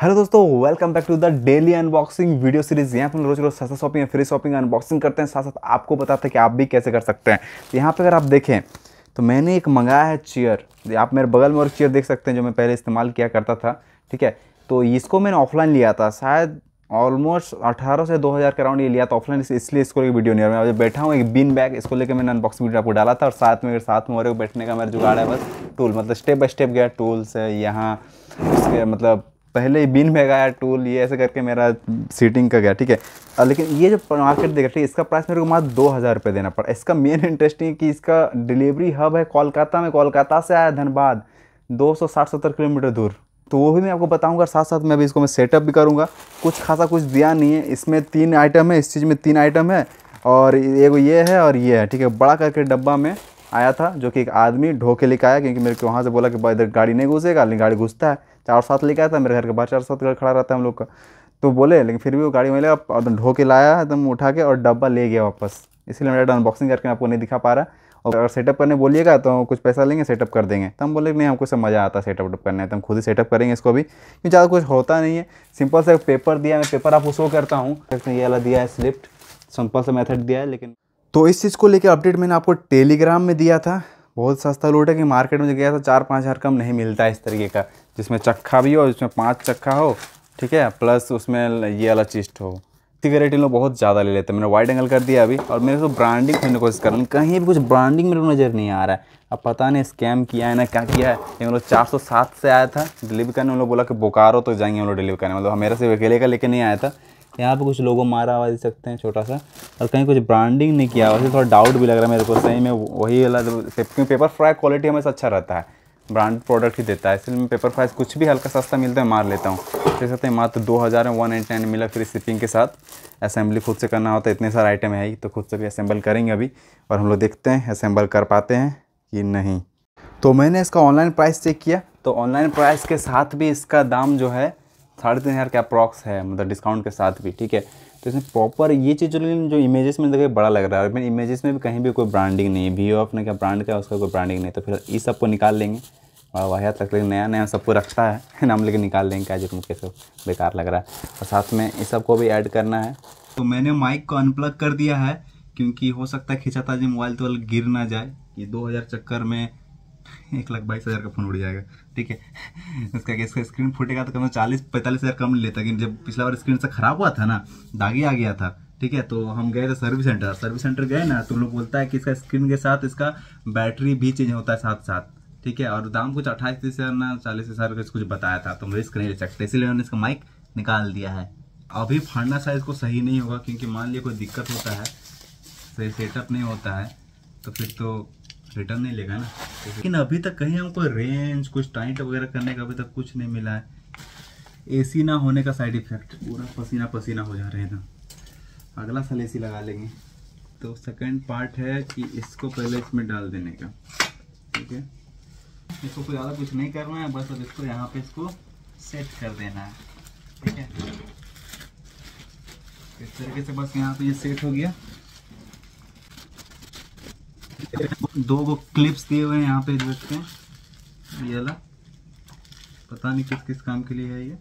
hello दोस्तों welcome back to the daily unboxing video series यहाँ पर रोज रोज सस्ता शॉपिंग फ्री शॉपिंग अनबॉक्सिंग करते हैं साथ साथ आपको बताते हैं कि आप भी कैसे कर सकते हैं तो यहाँ पर अगर आप देखें तो मैंने एक मंगाया है चेयर आप मेरे बगल में और चेयर देख सकते हैं जो मैं पहले इस्तेमाल किया करता था ठीक है तो इसको मैंने ऑफलाइन लिया था शायद ऑलमोस्ट अठारह से दो हज़ार अराउंड ये लिया था ऑफलाइन इसलिए इसको लेकर वीडियो नहीं मैं जब बैठा हूँ एक बिन बैग इसको लेकर मैंने अनबॉक्स वीडियो आपको डाला था और साथ में साथ में और बैठने का मेरा जुगाड़ है बस टूल मतलब स्टेप बाय स्टेप गया टूल्स है यहाँ उसके मतलब पहले ही बिन में गया टूल ये ऐसे करके मेरा सीटिंग का गया ठीक है लेकिन ये जो मार्केट देखा ठीक है इसका प्राइस मेरे को मात्र दो हज़ार रुपये देना पड़ा इसका मेन इंटरेस्टिंग कि इसका डिलीवरी हब है कोलकाता में कोलकाता से आया धनबाद दो सौ साठ सत्तर किलोमीटर दूर तो वो भी मैं आपको बताऊंगा साथ साथ मैं अभी इसको मैं सेटअप भी करूंगा कुछ खासा कुछ दिया नहीं है इसमें तीन आइटम है इस चीज़ में तीन आइटम है और एक ये है और ये है ठीक है बड़ा करके डब्बा में आया था जो कि एक आदमी ढो के लेकर आया क्योंकि मेरे को वहाँ से बोला कि इधर गाड़ी नहीं घुसेगा लेकिन गाड़ी घुसता है चार सात लेकर आया था मेरे घर के बाहर चार सात घर खड़ा रहता है हम लोग का तो बोले लेकिन फिर भी वो गाड़ी मिले एकदम तो ढो के लाया एकदम उठा के और डब्बा ले गया वापस इसलिए मेरा अनबॉक्सिंग करके आपको नहीं दिखा पा रहा और अगर सेटअप करने बोलिएगा तो हम कुछ पैसा लेंगे सेटअप कर देंगे तो हम बोले नहीं हमको सब मज़ा आता है सेटअप उटअप करने तो हम खुद ही सेटअप करेंगे इसको भी क्योंकि ज़्यादा कुछ होता नहीं है सिंपल सा पेपर दिया मैं पेपर आप उसको करता हूँ ये वाला दिया है स्लिप्ट सिंपल सा मेथड दिया है लेकिन तो इस चीज़ को लेकर अपडेट मैंने आपको टेलीग्राम में दिया था बहुत सस्ता लूट है कि मार्केट में गया था चार पाँच हज़ार कम नहीं मिलता है इस तरीके का जिसमें चक्का भी हो जिसमें पाँच चक्का हो ठीक है प्लस उसमें ये वाला चिस्ट हो सिगरेट इन लोग बहुत ज़्यादा ले लेते हैं मैंने वाइड एंगल कर दिया अभी और मेरे को ब्रांडिंग खोजने की कोशिश कर रही कहीं भी कुछ ब्रांडिंग मेरे को नज़र नहीं आ रहा है अब पता नहीं स्कैम किया है ना क्या किया है लेकिन लोग चार सौ सात से आया था डिलीवरी करने उन लोग बोला कि बोकारो तो जाएंगे हम लोग डिलीवरी करने मतलब हमारे से अकेले का लेके नहीं आया था यहाँ पे कुछ लोगों मारा हुआ देख सकते हैं छोटा सा और कहीं कुछ ब्रांडिंग नहीं किया हुआ थोड़ा डाउट भी लग रहा है मेरे को सही में वही वाला क्योंकि पेपर फ्राई क्वालिटी हमेशा अच्छा रहता है ब्रांड प्रोडक्ट ही देता है इसलिए मैं पेपर फ्राइज कुछ भी हल्का सस्ता मिलता है मार लेता हूँ देख सकते हैं मात्र दो हज़ार में वन एट नाइन मिला फ्री शिपिंग के साथ असेंबली खुद से करना होता है इतने सारे आइटम है ही तो खुद से भी असेंबल करेंगे अभी और हम लोग देखते हैं असेंबल कर पाते हैं कि नहीं तो मैंने इसका ऑनलाइन प्राइस चेक किया तो ऑनलाइन प्राइस के साथ भी इसका दाम जो है साढ़े तीन हज़ार के अप्रॉक्स है मतलब डिस्काउंट के साथ भी ठीक है तो इसमें प्रॉपर ये चीज़ जो लेकिन जो इमेजेस में देखिए बड़ा लग रहा है मेरे इमेजेस में भी कहीं भी कोई ब्रांडिंग नहीं है वी एफ ने क्या ब्रांड का उसका कोई ब्रांडिंग नहीं तो फिर इस सबको निकाल लेंगे बड़ा वाहिया तक लेकिन नया नया सबको रखता अच्छा है नाम लेके निकाल लेंगे क्या जो कैसे बेकार लग रहा है और साथ में इस सबको भी ऐड करना है तो मैंने माइक को अनप्लग कर दिया है क्योंकि हो सकता है खिंचाता जी मोबाइल तो गिर ना जाए ये हज़ार चक्कर में एक लाख बाईस हज़ार का फ़ोन उड़ जाएगा ठीक है उसका कि इसका स्क्रीन फूटेगा तो कम से चालीस पैंतालीस हज़ार कम लेता लेकिन जब पिछला बार स्क्रीन से ख़राब हुआ था ना दागी आ गया था ठीक है तो हम गए थे सर्विस सेंटर सर्विस सेंटर गए ना तो लोग बोलता है कि इसका स्क्रीन के साथ इसका बैटरी भी चेंज होता है साथ साथ ठीक है और दाम कुछ अट्ठाईस तीस हज़ार ना चालीस हज़ार कुछ कुछ बताया था तो हम रिस्क नहीं ले सकते इसीलिए उन्होंने इसका माइक निकाल दिया है अभी फाड़ना साइज को सही नहीं होगा क्योंकि मान लिया कोई दिक्कत होता है सही सेटअप नहीं होता है तो फिर तो रिटर्न नहीं लेगा ना लेकिन अभी तक कहीं हमको रेंज कुछ टाइट वगैरह करने का अभी तक कुछ नहीं मिला है एसी ना होने का साइड इफेक्ट पूरा पसीना पसीना हो जा रहे हैं अगला साल ए लगा लेंगे तो सेकंड पार्ट है कि इसको पहले इसमें डाल देने का ठीक है इसको कोई ज़्यादा कुछ नहीं करना है बस अब इसको यहाँ पे इसको सेट कर देना है ठीक है इस तरीके से बस यहाँ पे ये सेट हो गया दो गो क्लिप्स दिए हुए हैं यहाँ पे देखते हैं ये वाला पता नहीं किस किस काम के लिए है ये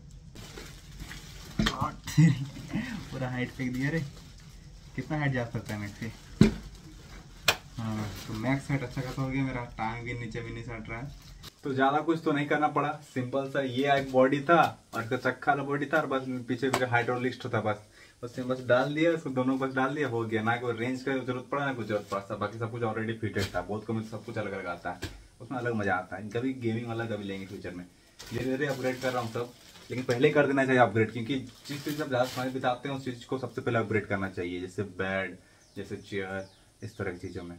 पूरा हाइट फेंक दिया रे कितना हाइट जा सकता है मैक्स से हाँ तो मैक्स हाइट अच्छा खासा हो गया मेरा टांग भी नीचे भी नहीं सट रहा है तो ज्यादा कुछ तो नहीं करना पड़ा सिंपल सा ये एक बॉडी था और इसका चक्का वाला बॉडी था और बस पीछे पीछे हाइड्रोलिस्ट था बस उसमें बस डाल दिया उसको दोनों बस डाल दिया हो गया ना कोई रेंज का जरूरत पड़ा ना कुछ जरूरत पड़ा था बाकी सब कुछ ऑलरेडी फिटेड था बहुत कम सब कुछ अलग अलग आता है उसमें अलग मजा आता है कभी गेमिंग वाला कभी लेंगे फ्यूचर में धीरे धीरे अपग्रेड कर रहा हूँ सब लेकिन पहले कर देना चाहिए अपग्रेड क्योंकि जिस चीज़ आप ज़्यादा समय बिताते हैं उस चीज़ को सबसे पहले अपग्रेड करना चाहिए जैसे बेड जैसे चेयर इस तरह की चीज़ों में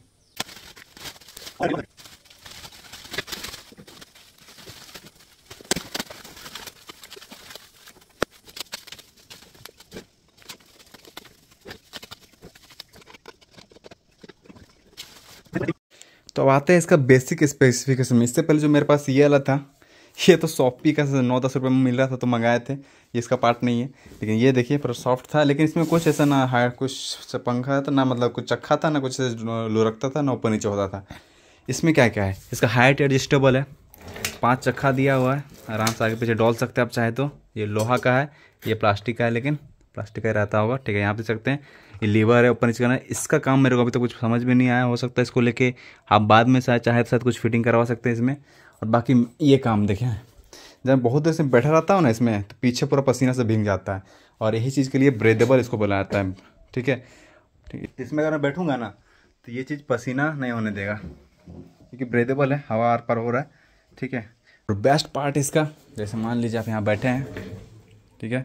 तो अब आते हैं इसका बेसिक स्पेसिफिकेशन इससे पहले जो मेरे पास ये वाला था ये तो सॉफ्टी का नौ दस रुपये में मिल रहा था तो मंगाए थे ये इसका पार्ट नहीं है लेकिन ये देखिए पर सॉफ्ट था लेकिन इसमें कुछ ऐसा ना हायर कुछ पंखा था ना मतलब कुछ चक्खा था ना कुछ लुरकता था ना ऊपर नीचे होता था इसमें क्या क्या है इसका हाइट एडजस्टेबल है पाँच चक्खा दिया हुआ है आराम से आगे पीछे डोल सकते हैं आप चाहे तो ये लोहा का है ये प्लास्टिक का है लेकिन प्लास्टिक का रहता होगा ठीक है यहाँ पे सकते हैं ये लीवर है ऊपर नीचे करना है इसका काम मेरे को अभी तो कुछ समझ में नहीं आया हो सकता है इसको लेके आप बाद में शायद चाहे तो शायद कुछ फिटिंग करवा सकते हैं इसमें और बाकी ये काम देखें जब बहुत देर से बैठा रहता हूँ ना इसमें तो पीछे पूरा पसीना से भींग जाता है और यही चीज़ के लिए ब्रेदेबल इसको बोला जाता है ठीक है ठीक है इसमें अगर मैं बैठूँगा ना तो ये चीज़ पसीना नहीं होने देगा क्योंकि ब्रेदेबल है हवा आर पार हो रहा है ठीक है और बेस्ट पार्ट इसका जैसे मान लीजिए आप यहाँ बैठे हैं ठीक है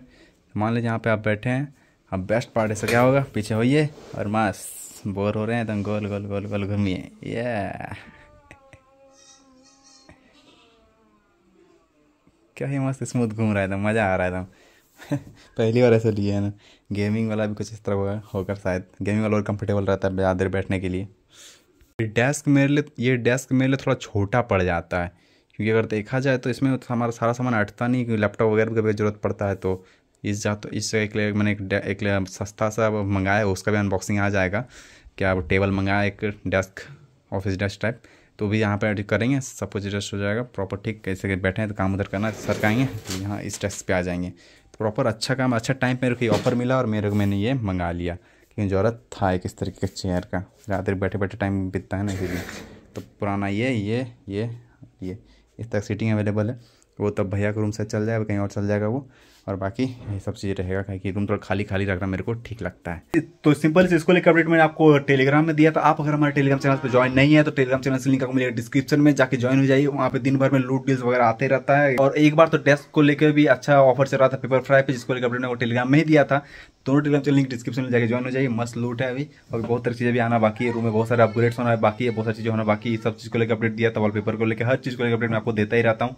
मान लीजिए यहाँ पे आप बैठे हैं अब बेस्ट पार्ट ऐसा क्या होगा पीछे होइए और मास बोर हो रहे हैं एकदम तो गोल गोल गोल गोल घूमिए ये क्या ही मस्त स्मूथ घूम रहा है एकदम मज़ा आ रहा है एकदम पहली बार ऐसे लिए है ना गेमिंग वाला भी कुछ इस तरह होगा होकर शायद गेमिंग वाला और कंफर्टेबल रहता है ज़्यादा देर बैठने के लिए डेस्क मेरे लिए ये डेस्क मेरे लिए थोड़ा छोटा पड़ जाता है क्योंकि अगर देखा जाए तो इसमें हमारा सारा सामान अटता नहीं क्योंकि लैपटॉप वगैरह की जरूरत पड़ता है तो इस जा तो इस एक मैंने एक, एक सस्ता सा मंगाया उसका भी अनबॉक्सिंग आ जाएगा क्या टेबल मंगाया एक डेस्क ऑफिस डेस्क टाइप तो भी यहाँ पर करेंगे सब कुछ एडजस्ट हो जाएगा प्रॉपर ठीक कैसे बैठे हैं तो काम उधर करना सर का आएंगे तो यहाँ इस डेस्क पे आ जाएंगे प्रॉपर अच्छा काम अच्छा टाइम मेरे को ऑफर मिला और मेरे को मैंने ये मंगा लिया क्योंकि ज़रूरत था एक इस तरीके के चेयर का रात्रि बैठे बैठे टाइम बीतता है ना इसीलिए तो पुराना ये ये ये ये इस तक सीटिंग अवेलेबल है वो तब भैया के रूम से चल जाएगा कहीं और चल जाएगा वो और बाकी ये सब चीज़ रहेगा कहीं कि रूम थोड़ा खाली खाली रखना मेरे को ठीक लगता है तो सिंपल से इसको लेकर अपडेट मैंने आपको टेलीग्राम में दिया था आप अगर हमारे टेलीग्राम चैनल पर ज्वाइन नहीं है तो टेलीग्राम चैनल से लिंक आपको मिलेगा डिस्क्रिप्शन में जाकर ज्वाइन हो जाइए वहाँ पे दिन भर में लूट डील्स वगैरह आते रहता है और एक बार तो डेस्क को लेकर भी अच्छा ऑफर चल रहा था पेपर फ्राई पे जिसको लेकर अपडेट मैंने टेलीग्राम में ही दिया था दोनों टेलीग्राम चैनल लिंक डिस्क्रिप्शन में जाकर ज्वाइन हो जाइए मस्त लूट है अभी और बहुत सारी चीज़ें भी आना बाकी है रूम में बहुत सारे अपग्रेड्स होना है बाकी है बहुत सारी चीज़ें होना बाकी सब चीज़ को लेकर अपडेट दिया था वाल को लेकर हर चीज़ को लेकर अपडेट मैं आपको देता ही रहता हूँ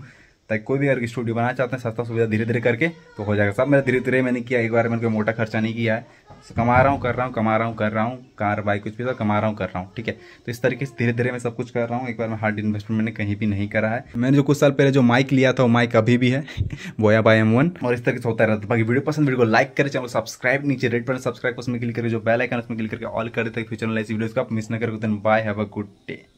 ताकि कोई भी अगर स्टूडियो बनाना चाहते हैं सस्ता सुविधा धीरे धीरे करके तो हो जाएगा सब मेरा धीरे धीरे मैंने किया एक बार मैंने कोई मोटा खर्चा नहीं किया है कमा रहा हूँ कर रहा हूँ कमा रहा हूँ कर रहा हूँ कार बाइक कुछ भी तो कमा रहा हूँ कर रहा हूँ ठीक है तो इस तरीके से धीरे धीरे मैं सब कुछ कर रहा हूँ एक बार मैं हार्ड इन्वेस्टमेंट मैंने कहीं भी नहीं करा है मैंने जो कुछ साल पहले जो माइक लिया था वो माइक अभी भी है बोया बाय एम वन और इस तरीके से होता रहता है बाकी वीडियो पसंद वीडियो को लाइक करें चैनल सब्सक्राइब नीचे रेड पर सब्सक्राइब उसमें क्लिक करके जो बेल उसमें क्लिक करके ऑल कर देते फ्यूचर ऐसी वीडियो का मिस न करके bye have a good day